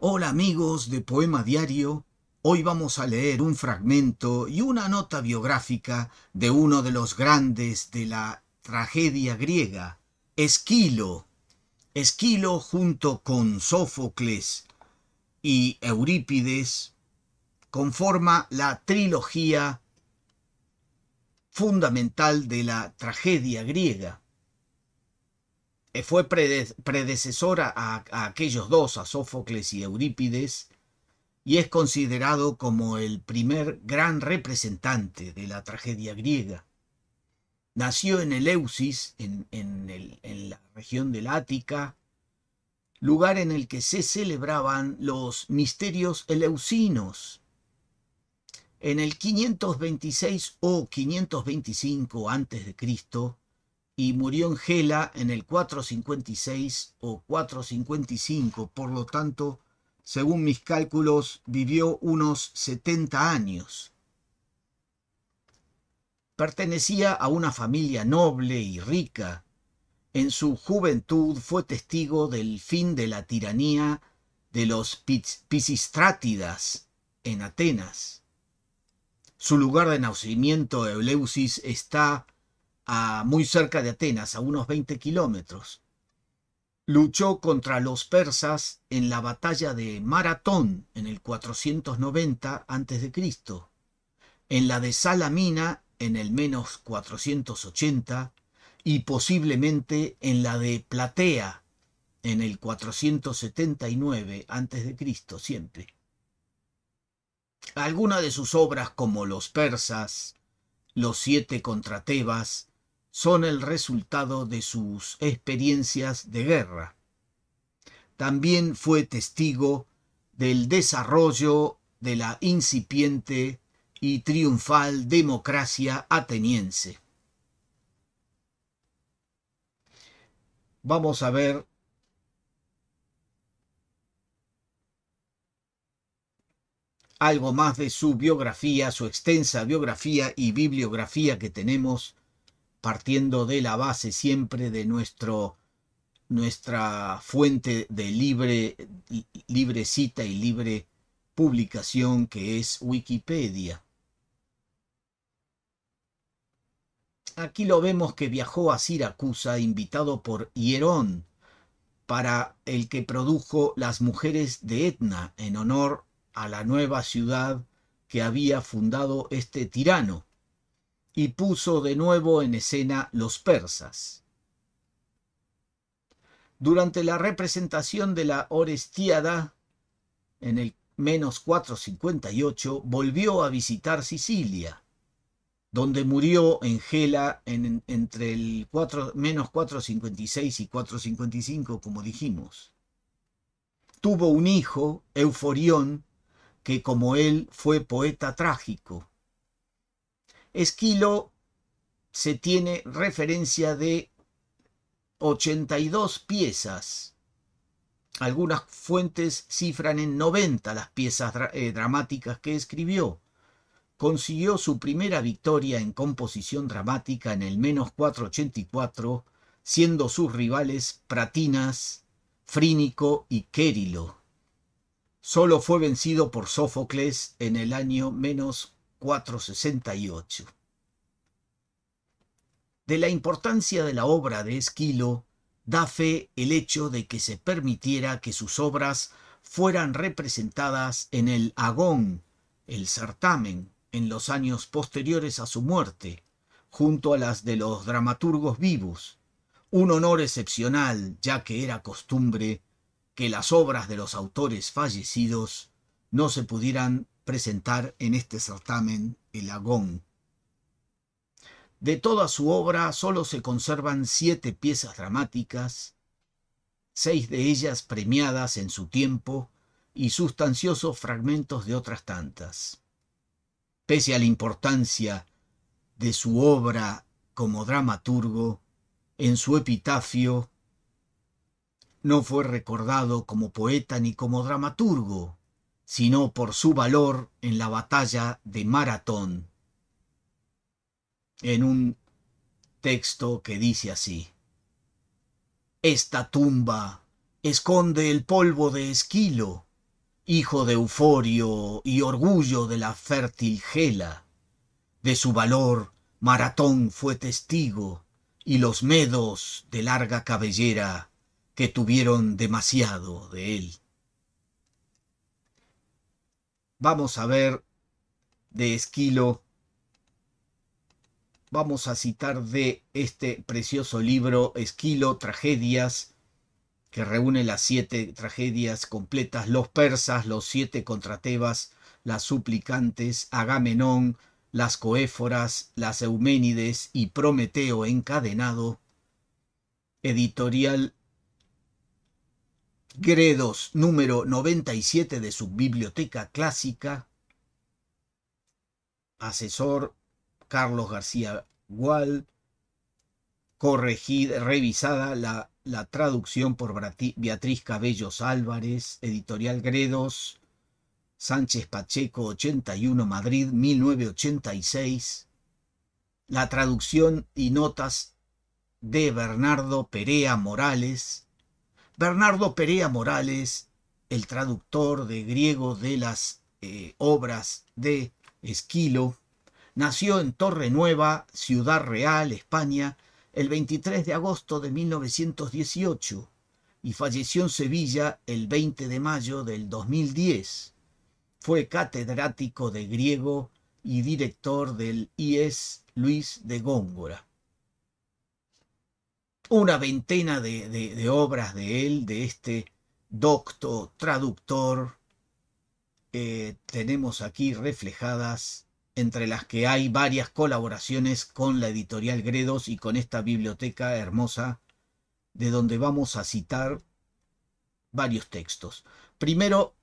Hola amigos de Poema Diario, hoy vamos a leer un fragmento y una nota biográfica de uno de los grandes de la tragedia griega, Esquilo. Esquilo junto con Sófocles y Eurípides conforma la trilogía fundamental de la tragedia griega. Eh, fue predecesora a, aquellos dos, a Sófocles y Eurípides, y es considerado como el primer gran representante de la tragedia griega. Nació en Eleusis, en, en, en la región del Ática, lugar en el que se celebraban los misterios eleusinos. En el 526 o 525 a.C., y murió en Gela en el 456 o 455, por lo tanto, según mis cálculos, vivió unos 70 años. Pertenecía a una familia noble y rica. En su juventud fue testigo del fin de la tiranía de los Pisistrátidas en Atenas. Su lugar de nacimiento, Eleusis, está a muy cerca de Atenas, a unos 20 kilómetros. Luchó contra los persas en la batalla de Maratón en el 490 a.C., en la de Salamina en el menos 480 y posiblemente en la de Platea en el 479 a.C. siempre. Algunas de sus obras como Los Persas, Los Siete contra Tebas son el resultado de sus experiencias de guerra. También fue testigo del desarrollo de la incipiente y triunfal democracia ateniense. Vamos a ver algo más de su biografía, su extensa biografía y bibliografía que tenemos partiendo de la base siempre de nuestro, nuestra fuente de libre, libre cita y libre publicación que es Wikipedia. Aquí lo vemos que viajó a Siracusa invitado por Hierón, para el que produjo las mujeres de Etna en honor a la nueva ciudad que había fundado este tirano y puso de nuevo en escena los persas. Durante la representación de la Orestiada, en el menos 458, volvió a visitar Sicilia, donde murió en Gela entre el 4, menos 456 y 455, como dijimos. Tuvo un hijo, Euforión, que como él fue poeta trágico. Esquilo se tiene referencia de 82 piezas. Algunas fuentes cifran en 90 las piezas eh, dramáticas que escribió. Consiguió su primera victoria en composición dramática en el menos 484, siendo sus rivales Pratinas, Frínico y querilo Solo fue vencido por Sófocles en el año menos 468. De la importancia de la obra de Esquilo da fe el hecho de que se permitiera que sus obras fueran representadas en el Agón, el certamen, en los años posteriores a su muerte, junto a las de los dramaturgos vivos, un honor excepcional, ya que era costumbre que las obras de los autores fallecidos no se pudieran presentar en este certamen el Agón. De toda su obra solo se conservan siete piezas dramáticas, seis de ellas premiadas en su tiempo y sustanciosos fragmentos de otras tantas. Pese a la importancia de su obra como dramaturgo, en su epitafio no fue recordado como poeta ni como dramaturgo, sino por su valor en la batalla de Maratón, en un texto que dice así, Esta tumba esconde el polvo de Esquilo, hijo de Euforio y orgullo de la fértil Gela. De su valor Maratón fue testigo, y los medos de larga cabellera que tuvieron demasiado de él vamos a ver de Esquilo, vamos a citar de este precioso libro Esquilo, Tragedias, que reúne las siete tragedias completas, los persas, los siete contra Tebas, las suplicantes, Agamenón, las coéforas, las Euménides y Prometeo encadenado. Editorial Gredos número 97 de su biblioteca clásica, asesor Carlos García Gual, corregida, revisada la, la traducción por Beatriz Cabellos Álvarez, editorial Gredos, Sánchez Pacheco 81 Madrid 1986, la traducción y notas de Bernardo Perea Morales, Bernardo Perea Morales, el traductor de griego de las eh, obras de Esquilo, nació en Torre Nueva, Ciudad Real, España, el 23 de agosto de 1918 y falleció en Sevilla el 20 de mayo del 2010. Fue catedrático de griego y director del IES Luis de Góngora una veintena de, obras de él, de este docto, traductor, tenemos aquí reflejadas, entre las que hay varias colaboraciones con la editorial Gredos y con esta biblioteca hermosa, de donde vamos a citar varios textos. Primero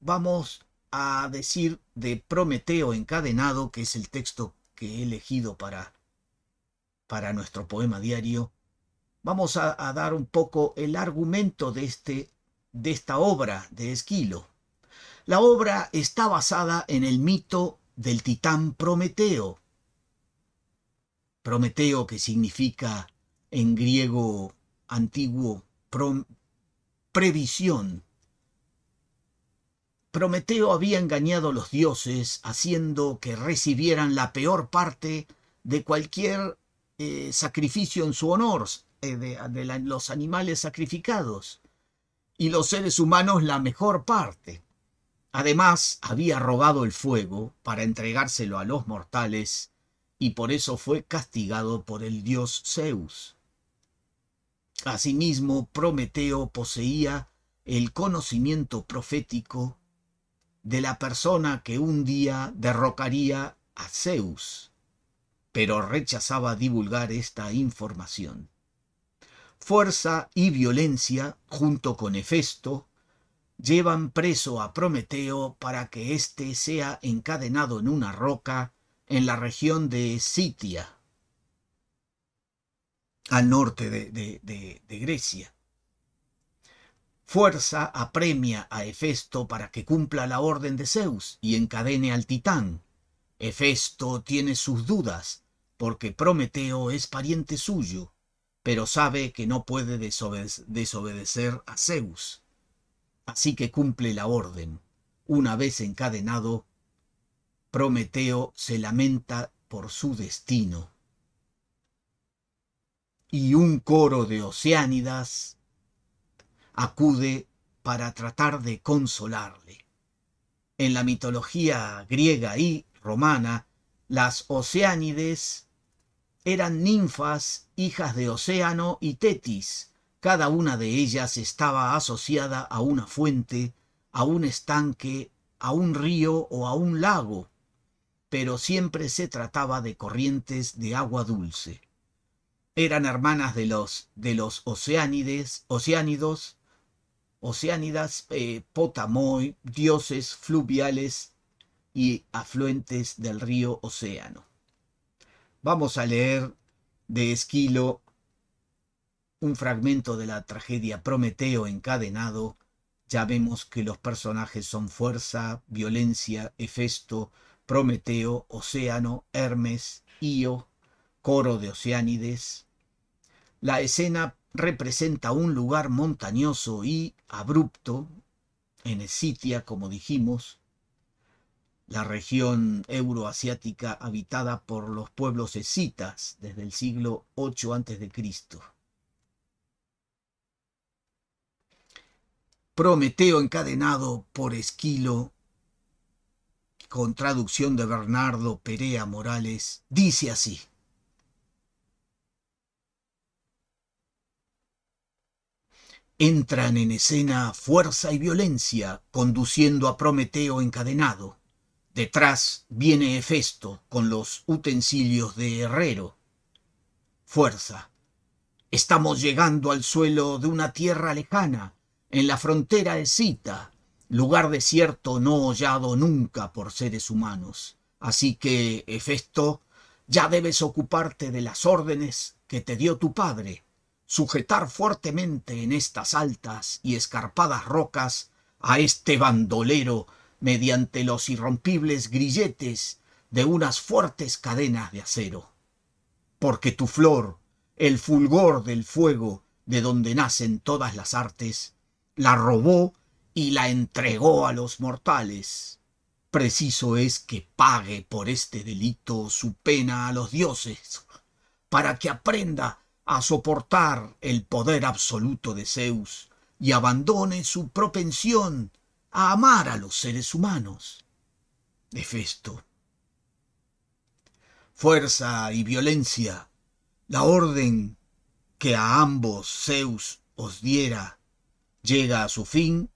vamos a decir de Prometeo encadenado, que es el texto que he elegido para, para nuestro poema diario, vamos a, dar un poco el argumento de, este, de esta obra de Esquilo. La obra está basada en el mito del titán Prometeo. Prometeo que significa en griego antiguo previsión. Prometeo había engañado a los dioses haciendo que recibieran la peor parte de cualquier eh, sacrificio en su honor, eh, de, los animales sacrificados y los seres humanos la mejor parte. Además, había robado el fuego para entregárselo a los mortales y por eso fue castigado por el dios Zeus. Asimismo, Prometeo poseía el conocimiento profético de la persona que un día derrocaría a Zeus, pero rechazaba divulgar esta información fuerza y violencia, junto con Hefesto, llevan preso a Prometeo para que éste sea encadenado en una roca en la región de Sitia, al norte de, de Grecia. Fuerza apremia a Hefesto para que cumpla la orden de Zeus y encadene al titán. Hefesto tiene sus dudas, porque Prometeo es pariente suyo pero sabe que no puede desobedecer a Zeus. Así que cumple la orden. Una vez encadenado, Prometeo se lamenta por su destino. Y un coro de oceánidas acude para tratar de consolarle. En la mitología griega y romana, las oceánides eran ninfas, hijas de Océano y Tetis. Cada una de ellas estaba asociada a una fuente, a un estanque, a un río o a un lago, pero siempre se trataba de corrientes de agua dulce. Eran hermanas de los, de los oceánides, oceánidos, oceánidas, eh, potamoi, dioses fluviales y afluentes del río Océano. Vamos a leer de Esquilo un fragmento de la tragedia Prometeo encadenado. Ya vemos que los personajes son Fuerza, Violencia, Hefesto, Prometeo, Océano, Hermes, Io, Coro de Oceánides. La escena representa un lugar montañoso y abrupto, en Escitia, como dijimos, la región euroasiática habitada por los pueblos escitas desde el siglo 8 a.C. Prometeo encadenado por Esquilo, con traducción de Bernardo Perea Morales, dice así. Entran en escena fuerza y violencia, conduciendo a Prometeo encadenado Detrás viene Hefesto con los utensilios de herrero. Fuerza. Estamos llegando al suelo de una tierra lejana, en la frontera de lugar desierto no hollado nunca por seres humanos. Así que, Hefesto, ya debes ocuparte de las órdenes que te dio tu padre, sujetar fuertemente en estas altas y escarpadas rocas a este bandolero mediante los irrompibles grilletes de unas fuertes cadenas de acero. Porque tu flor, el fulgor del fuego de donde nacen todas las artes, la robó y la entregó a los mortales. Preciso es que pague por este delito su pena a los dioses, para que aprenda a soportar el poder absoluto de Zeus y abandone su propensión a amar a los seres humanos. Hefesto. Fuerza y violencia, la orden que a ambos Zeus os diera, llega a su fin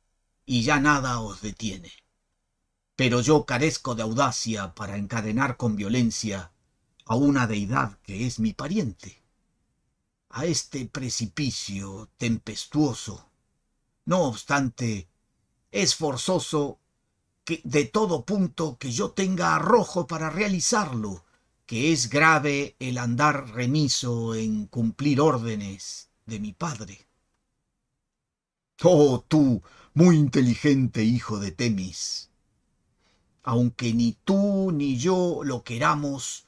y ya nada os detiene. Pero yo carezco de audacia para encadenar con violencia a una deidad que es mi pariente. A este precipicio tempestuoso. No obstante, es forzoso que de todo punto que yo tenga arrojo para realizarlo, que es grave el andar remiso en cumplir órdenes de mi padre. Oh tú, muy inteligente hijo de Temis, aunque ni tú ni yo lo queramos,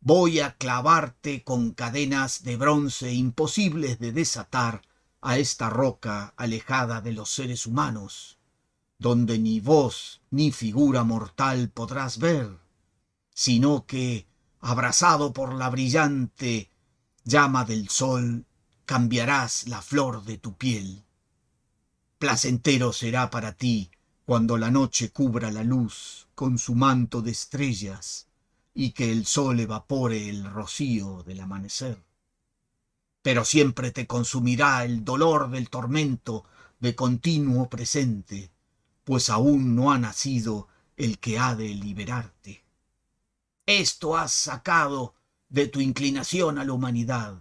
voy a clavarte con cadenas de bronce imposibles de desatar a esta roca alejada de los seres humanos donde ni voz ni figura mortal podrás ver, sino que, abrazado por la brillante llama del sol, cambiarás la flor de tu piel. Placentero será para ti cuando la noche cubra la luz con su manto de estrellas y que el sol evapore el rocío del amanecer. Pero siempre te consumirá el dolor del tormento de continuo presente, pues aún no ha nacido el que ha de liberarte. Esto has sacado de tu inclinación a la humanidad.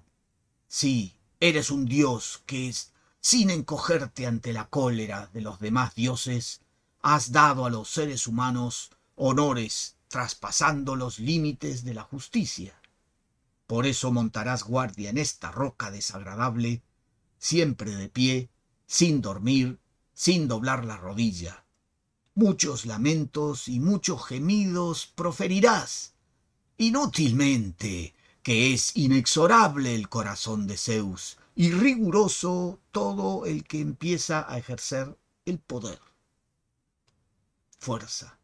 Sí, eres un dios que, sin encogerte ante la cólera de los demás dioses, has dado a los seres humanos honores traspasando los límites de la justicia. Por eso montarás guardia en esta roca desagradable, siempre de pie, sin dormir sin doblar la rodilla. Muchos lamentos y muchos gemidos proferirás, inútilmente, que es inexorable el corazón de Zeus y riguroso todo el que empieza a ejercer el poder. Fuerza.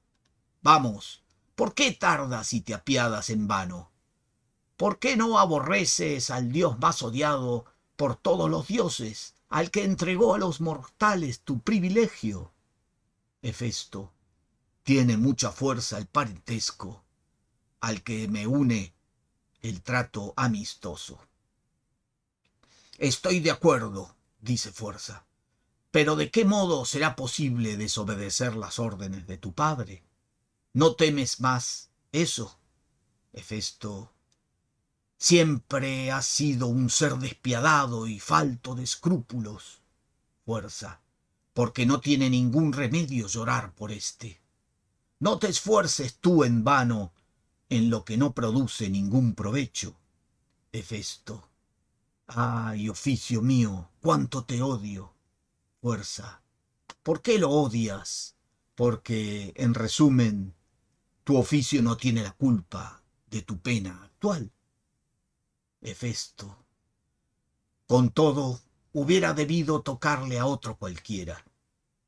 Vamos, ¿por qué tardas y te apiadas en vano? ¿Por qué no aborreces al dios más odiado por todos los dioses, al que entregó a los mortales tu privilegio. Hefesto, tiene mucha fuerza el parentesco, al que me une el trato amistoso. Estoy de acuerdo, dice Fuerza, pero ¿de qué modo será posible desobedecer las órdenes de tu padre? ¿No temes más eso? Hefesto, Siempre has sido un ser despiadado y falto de escrúpulos. Fuerza, porque no tiene ningún remedio llorar por éste. No te esfuerces tú en vano en lo que no produce ningún provecho. Hefesto. Ay, oficio mío, cuánto te odio. Fuerza. ¿Por qué lo odias? Porque, en resumen, tu oficio no tiene la culpa de tu pena actual. Hefesto. Con todo, hubiera debido tocarle a otro cualquiera.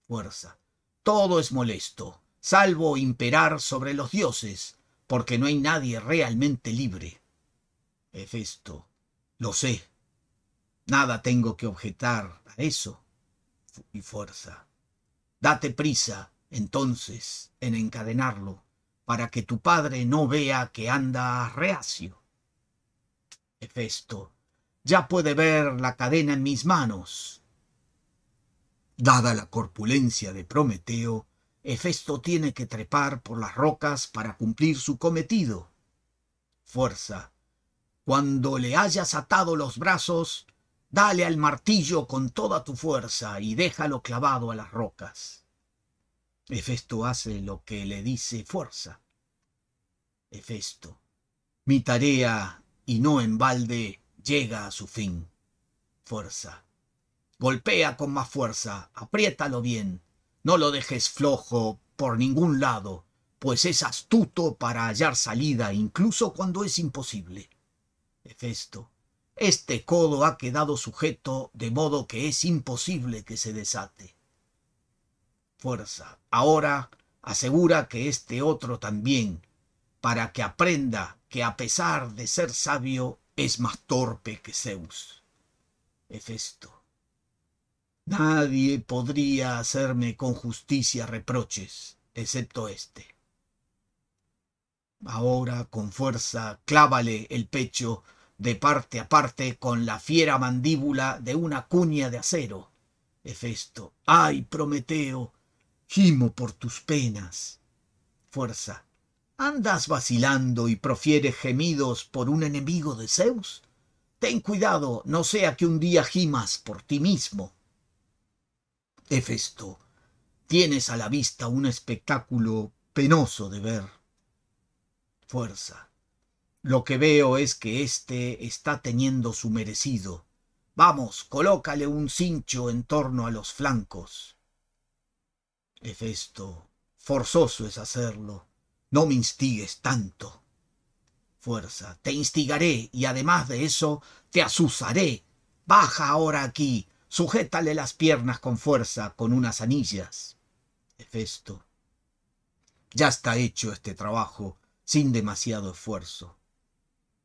Fuerza. Todo es molesto, salvo imperar sobre los dioses, porque no hay nadie realmente libre. Hefesto. Lo sé. Nada tengo que objetar a eso. Y fuerza. Date prisa, entonces, en encadenarlo, para que tu padre no vea que anda reacio. Hefesto, ya puede ver la cadena en mis manos. Dada la corpulencia de Prometeo, Hefesto tiene que trepar por las rocas para cumplir su cometido. Fuerza. Cuando le hayas atado los brazos, dale al martillo con toda tu fuerza y déjalo clavado a las rocas. Hefesto hace lo que le dice Fuerza. Hefesto. Mi tarea y no en balde llega a su fin. Fuerza. Golpea con más fuerza, apriétalo bien, no lo dejes flojo por ningún lado, pues es astuto para hallar salida incluso cuando es imposible. Hefesto, este codo ha quedado sujeto de modo que es imposible que se desate. Fuerza, ahora asegura que este otro también, para que aprenda que a pesar de ser sabio es más torpe que Zeus. Hefesto. Nadie podría hacerme con justicia reproches, excepto éste. Ahora con fuerza clávale el pecho de parte a parte con la fiera mandíbula de una cuña de acero. Hefesto, ay, Prometeo, gimo por tus penas. Fuerza, andas vacilando y profieres gemidos por un enemigo de Zeus? Ten cuidado, no sea que un día gimas por ti mismo. Hefesto, tienes a la vista un espectáculo penoso de ver. Fuerza. Lo que veo es que éste está teniendo su merecido. Vamos, colócale un cincho en torno a los flancos. Hefesto, forzoso es hacerlo. No me instigues tanto. Fuerza, te instigaré y además de eso te azuzaré. Baja ahora aquí, sujétale las piernas con fuerza con unas anillas. Hefesto. Ya está hecho este trabajo sin demasiado esfuerzo.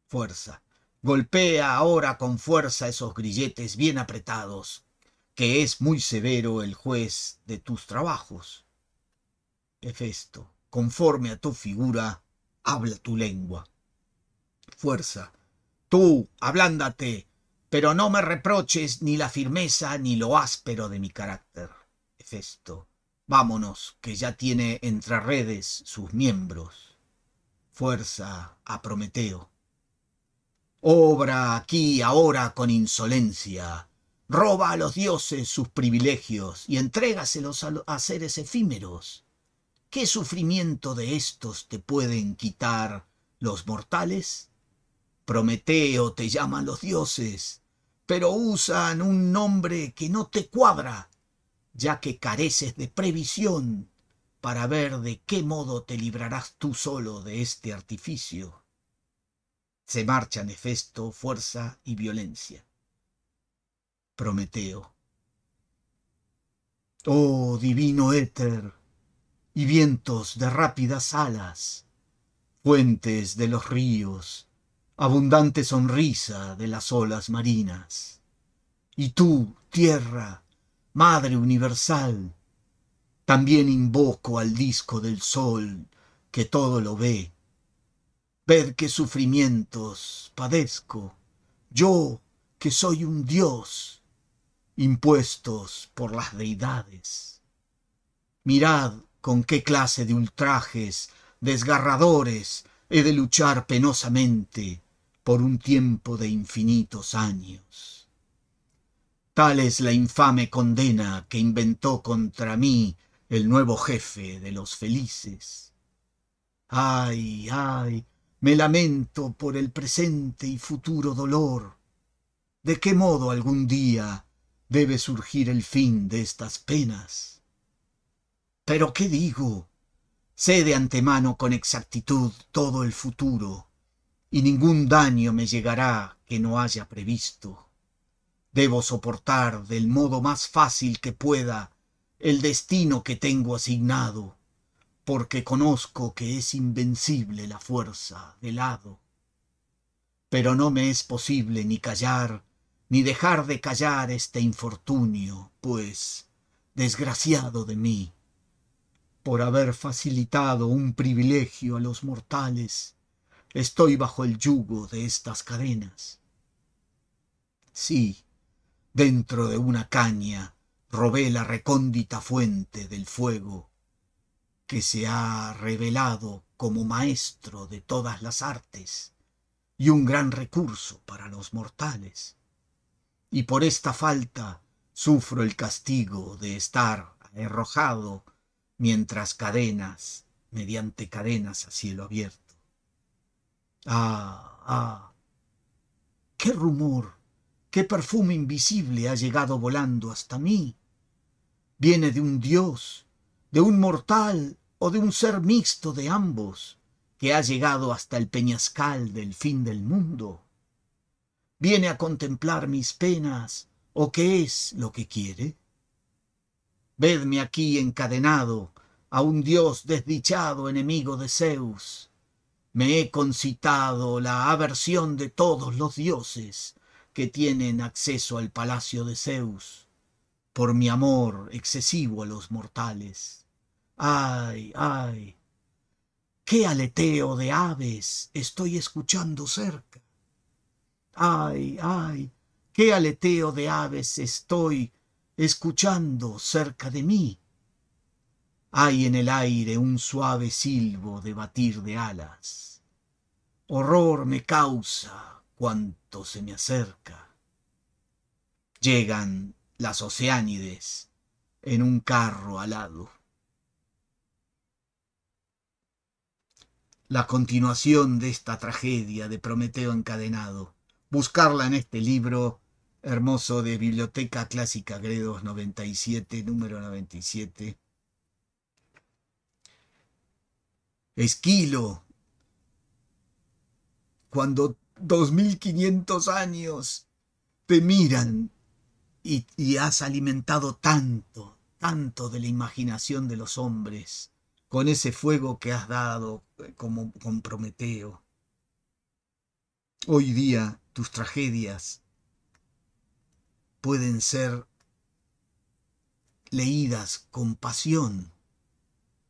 Fuerza. Golpea ahora con fuerza esos grilletes bien apretados, que es muy severo el juez de tus trabajos. Hefesto conforme a tu figura, habla tu lengua. Fuerza. Tú, ablándate, pero no me reproches ni la firmeza ni lo áspero de mi carácter. Hefesto. Vámonos, que ya tiene entre redes sus miembros. Fuerza a Prometeo. Obra aquí ahora con insolencia. Roba a los dioses sus privilegios y entrégaselos a seres efímeros ¿qué sufrimiento de estos te pueden quitar los mortales? Prometeo te llaman los dioses, pero usan un nombre que no te cuadra, ya que careces de previsión para ver de qué modo te librarás tú solo de este artificio. Se marchan Hefesto, fuerza y violencia. Prometeo. Oh divino éter, y vientos de rápidas alas, fuentes de los ríos, abundante sonrisa de las olas marinas. Y tú, tierra, madre universal, también invoco al disco del sol que todo lo ve. Ver qué sufrimientos padezco, yo que soy un dios, impuestos por las deidades. Mirad con qué clase de ultrajes, desgarradores, he de luchar penosamente por un tiempo de infinitos años. Tal es la infame condena que inventó contra mí el nuevo jefe de los felices. Ay, ay, me lamento por el presente y futuro dolor. ¿De qué modo algún día debe surgir el fin de estas penas? Pero ¿qué digo? Sé de antemano con exactitud todo el futuro, y ningún daño me llegará que no haya previsto. Debo soportar del modo más fácil que pueda el destino que tengo asignado, porque conozco que es invencible la fuerza del hado. Pero no me es posible ni callar, ni dejar de callar este infortunio, pues, desgraciado de mí, por haber facilitado un privilegio a los mortales, estoy bajo el yugo de estas cadenas. Sí, dentro de una caña robé la recóndita fuente del fuego, que se ha revelado como maestro de todas las artes y un gran recurso para los mortales. Y por esta falta sufro el castigo de estar arrojado mientras cadenas, mediante cadenas a cielo abierto. Ah, ah, qué rumor, qué perfume invisible ha llegado volando hasta mí. Viene de un dios, de un mortal o de un ser mixto de ambos, que ha llegado hasta el peñascal del fin del mundo. Viene a contemplar mis penas, o qué es lo que quiere vedme aquí encadenado a un dios desdichado enemigo de Zeus. Me he concitado la aversión de todos los dioses que tienen acceso al palacio de Zeus, por mi amor excesivo a los mortales. ¡Ay, ay! ¿Qué aleteo de aves estoy escuchando cerca? ¡Ay, ay! ¿Qué aleteo de aves estoy escuchando cerca de mí. Hay en el aire un suave silbo de batir de alas. Horror me causa cuanto se me acerca. Llegan las oceánides en un carro alado. La continuación de esta tragedia de Prometeo encadenado, buscarla en este libro hermoso de Biblioteca Clásica Gredos 97, número 97. Esquilo, cuando 2500 años te miran y, has alimentado tanto, tanto de la imaginación de los hombres, con ese fuego que has dado eh, como con Prometeo. Hoy día tus tragedias pueden ser leídas con pasión,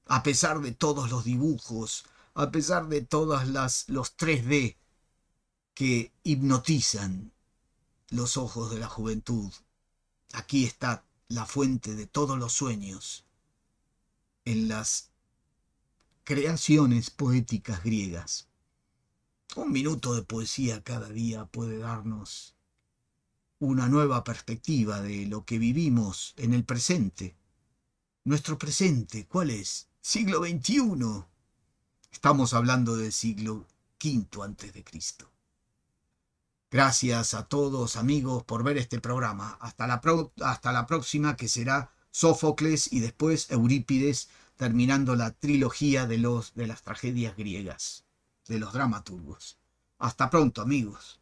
a pesar de todos los dibujos, a pesar de todas las los 3D que hipnotizan los ojos de la juventud. Aquí está la fuente de todos los sueños en las creaciones poéticas griegas. Un minuto de poesía cada día puede darnos una nueva perspectiva de lo que vivimos en el presente. Nuestro presente, ¿cuál es? Siglo XXI. Estamos hablando del siglo V antes de Cristo. Gracias a todos amigos por ver este programa. Hasta la, hasta la próxima que será Sófocles y después Eurípides terminando la trilogía de, los, de las tragedias griegas, de los dramaturgos. Hasta pronto amigos.